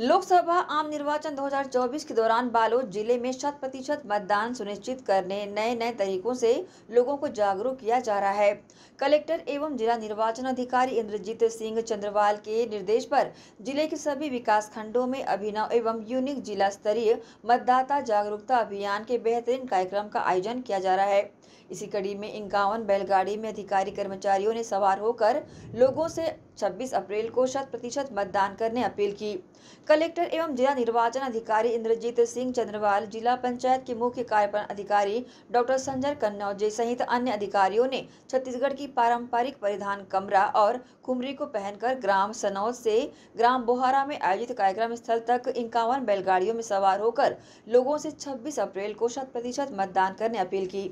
लोकसभा आम निर्वाचन 2024 के दौरान बालोद जिले में शत प्रतिशत मतदान सुनिश्चित करने नए नए तरीकों से लोगों को जागरूक किया जा रहा है कलेक्टर एवं जिला निर्वाचन अधिकारी इंद्रजीत सिंह चंद्रवाल के निर्देश पर जिले के सभी विकास खंडों में अभिनव एवं यूनिक जिला स्तरीय मतदाता जागरूकता अभियान के बेहतरीन कार्यक्रम का आयोजन किया जा रहा है इसी कड़ी में इक्यावन बैलगाड़ी में अधिकारी कर्मचारियों ने सवार होकर लोगों से 26 अप्रैल को शत प्रतिशत मतदान करने अपील की कलेक्टर एवं जिला निर्वाचन अधिकारी इंद्रजीत सिंह चंद्रवाल जिला पंचायत के मुख्य कार्यपालन अधिकारी डॉक्टर संजय कन्नौजे सहित अन्य अधिकारियों ने छत्तीसगढ़ की पारंपरिक परिधान कमरा और कुमरी को पहनकर ग्राम सनौज से ग्राम बोहारा में आयोजित कार्यक्रम स्थल तक इक्यावन बैलगाड़ियों में सवार होकर लोगों से छब्बीस अप्रैल को शत प्रतिशत मतदान करने अपील की